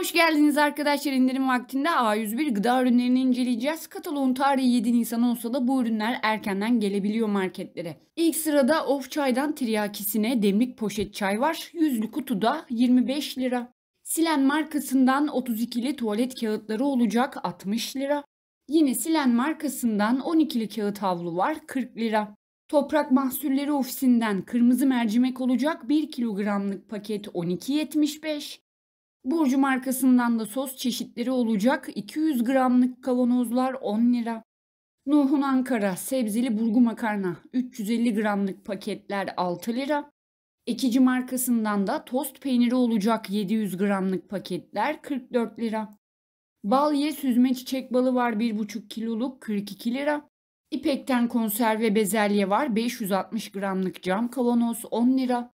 Hoş geldiniz arkadaşlar indirim vaktinde A101 gıda ürünlerini inceleyeceğiz. Kataloğun tarihi 7 Nisan olsa da bu ürünler erkenden gelebiliyor marketlere. İlk sırada of çaydan tiryakisine demlik poşet çay var. Yüzlü kutuda 25 lira. Silen markasından 32'li tuvalet kağıtları olacak 60 lira. Yine Silen markasından 12'li kağıt havlu var 40 lira. Toprak Mahsulleri Ofisi'nden kırmızı mercimek olacak 1 kilogramlık paket 12.75. Burcu markasından da sos çeşitleri olacak. 200 gramlık kavanozlar 10 lira. Nuhun Ankara sebzeli burgu makarna 350 gramlık paketler 6 lira. Ekici markasından da tost peyniri olacak 700 gramlık paketler 44 lira. Balye süzme çiçek balı var 1,5 kiloluk 42 lira. İpekten konserve bezelye var 560 gramlık cam kavanoz 10 lira.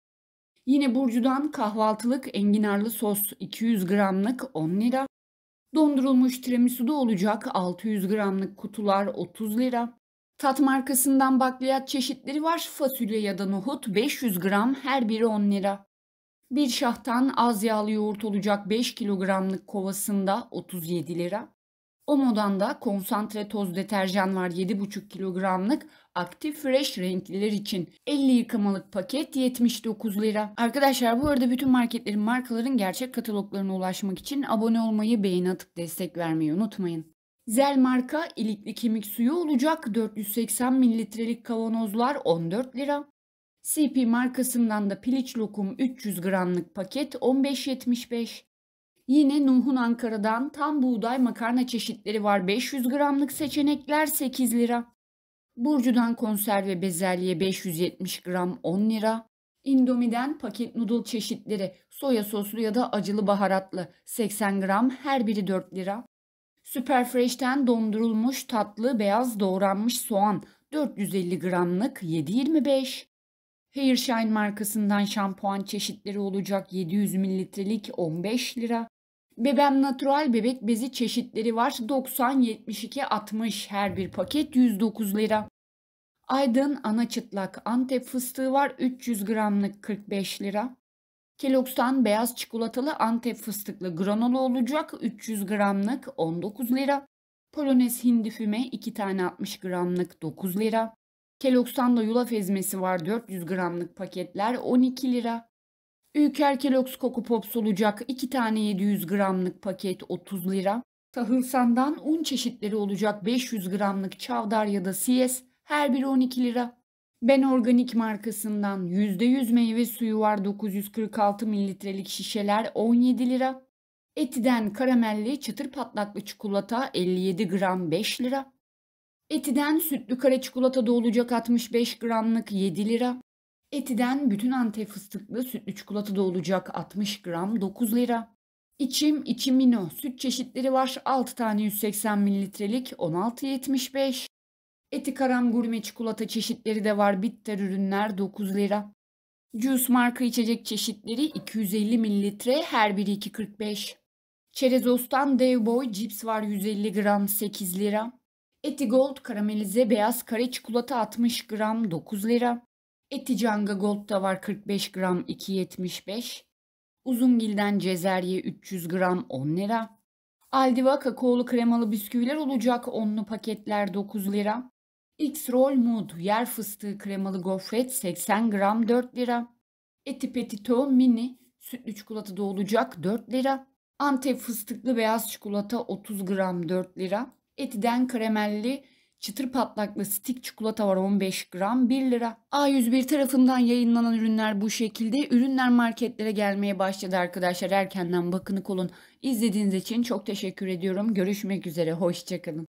Yine Burcu'dan kahvaltılık enginarlı sos 200 gramlık 10 lira. Dondurulmuş tiramisu da olacak 600 gramlık kutular 30 lira. Tat markasından bakliyat çeşitleri var. Fasulye ya da nohut 500 gram her biri 10 lira. Bir şahtan az yağlı yoğurt olacak 5 kilogramlık kovasında 37 lira. Omo'dan da konsantre toz deterjan var 7,5 kilogramlık. Aktif fresh renkliler için 50 yıkamalık paket 79 lira. Arkadaşlar bu arada bütün marketlerin markaların gerçek kataloglarına ulaşmak için abone olmayı, beğeni atıp destek vermeyi unutmayın. Zel marka ilikli kemik suyu olacak 480 mililitrelik kavanozlar 14 lira. CP markasından da piliç lokum 300 gramlık paket 15.75. Yine Nuh'un Ankara'dan tam buğday makarna çeşitleri var 500 gramlık seçenekler 8 lira. Burcu'dan konserve bezelye 570 gram 10 lira. Indomie'den paket noodle çeşitleri soya soslu ya da acılı baharatlı 80 gram her biri 4 lira. Superfresh'ten dondurulmuş tatlı beyaz doğranmış soğan 450 gramlık 7.25. Hairshine markasından şampuan çeşitleri olacak 700 mililitrelik 15 lira. Bebem Natural bebek bezi çeşitleri var. 90, 72, 60 her bir paket 109 lira. Aydın ana çıtlak Antep fıstığı var 300 gramlık 45 lira. Kellogg's'tan beyaz çikolatalı Antep fıstıklı granola olacak 300 gramlık 19 lira. Polonez hindi füme 2 tane 60 gramlık 9 lira. Kellogg's'tan da yulaf ezmesi var 400 gramlık paketler 12 lira. Ülker Kelox Koku Pops olacak 2 tane 700 gramlık paket 30 lira. Tahılsandan un çeşitleri olacak 500 gramlık çavdar ya da siyes her biri 12 lira. Ben Organik markasından %100 meyve suyu var 946 mililitrelik şişeler 17 lira. Etiden karamelli çıtır patlaklı çikolata 57 gram 5 lira. Etiden sütlü kare çikolata da olacak 65 gramlık 7 lira. Etiden bütün antep fıstıklı sütlü çikolata da olacak 60 gram 9 lira. İçim, içimino süt çeşitleri var 6 tane 180 mililitrelik 16.75. Eti karam gurme çikolata çeşitleri de var bitter ürünler 9 lira. Juice marka içecek çeşitleri 250 mililitre her biri 2.45. Çerezostan Boy cips var 150 gram 8 lira. Eti Gold karamelize beyaz kare çikolata 60 gram 9 lira. Etijanga da var 45 gram 2.75. Uzungil'den Cezerye 300 gram 10 lira. Aldiva kakaolu kremalı bisküviler olacak 10'lu paketler 9 lira. X-Roll Mood yer fıstığı kremalı gofret 80 gram 4 lira. Eti Petito Mini sütlü çikolata da olacak 4 lira. Antep fıstıklı beyaz çikolata 30 gram 4 lira. Etiden kremelli Çıtır patlaklı stik çikolata var 15 gram 1 lira. A101 tarafından yayınlanan ürünler bu şekilde. Ürünler marketlere gelmeye başladı arkadaşlar. Erkenden bakınık olun. İzlediğiniz için çok teşekkür ediyorum. Görüşmek üzere. Hoşçakalın.